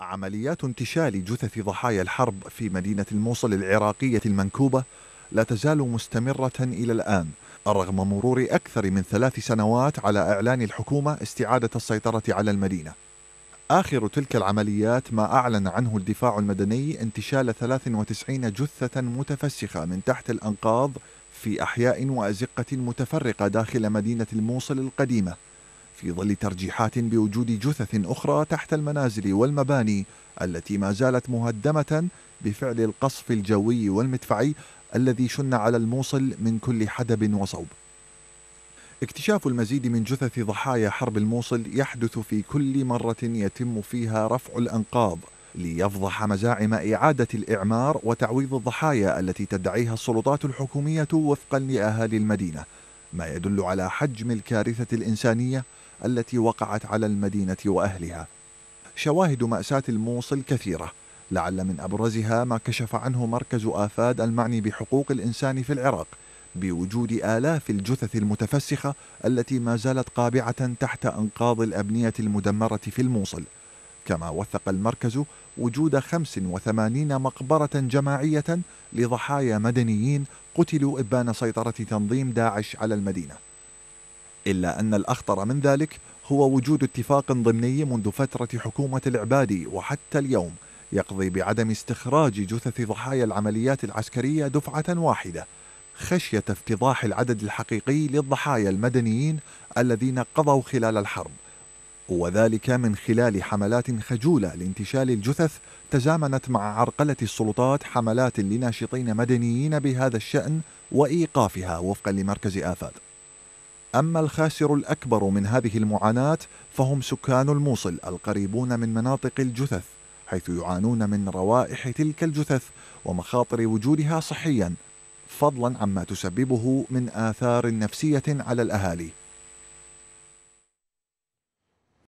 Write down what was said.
عمليات انتشال جثث ضحايا الحرب في مدينة الموصل العراقية المنكوبة لا تزال مستمرة إلى الآن رغم مرور أكثر من ثلاث سنوات على إعلان الحكومة استعادة السيطرة على المدينة آخر تلك العمليات ما أعلن عنه الدفاع المدني انتشال 93 جثة متفسخة من تحت الأنقاض في أحياء وأزقة متفرقة داخل مدينة الموصل القديمة في ظل ترجيحات بوجود جثث أخرى تحت المنازل والمباني التي ما زالت مهدمة بفعل القصف الجوي والمدفعي الذي شن على الموصل من كل حدب وصوب. اكتشاف المزيد من جثث ضحايا حرب الموصل يحدث في كل مرة يتم فيها رفع الأنقاض ليفضح مزاعم إعادة الإعمار وتعويض الضحايا التي تدعيها السلطات الحكومية وفقا لأهالي المدينة، ما يدل على حجم الكارثة الإنسانية التي وقعت على المدينه واهلها شواهد ماساه الموصل كثيره لعل من ابرزها ما كشف عنه مركز افاد المعني بحقوق الانسان في العراق بوجود آلاف الجثث المتفسخة التي ما زالت قابعة تحت أنقاض الأبنية المدمرة في الموصل كما وثق المركز وجود 85 مقبرة جماعية لضحايا مدنيين قتلوا إبان سيطرة تنظيم داعش على المدينة إلا أن الأخطر من ذلك هو وجود اتفاق ضمني منذ فترة حكومة العبادي وحتى اليوم يقضي بعدم استخراج جثث ضحايا العمليات العسكرية دفعة واحدة خشية افتضاح العدد الحقيقي للضحايا المدنيين الذين قضوا خلال الحرب وذلك من خلال حملات خجولة لانتشال الجثث تزامنت مع عرقلة السلطات حملات لناشطين مدنيين بهذا الشأن وإيقافها وفقا لمركز آفات أما الخاسر الأكبر من هذه المعاناة فهم سكان الموصل القريبون من مناطق الجثث حيث يعانون من روائح تلك الجثث ومخاطر وجودها صحيا فضلا عما تسببه من آثار نفسية على الأهالي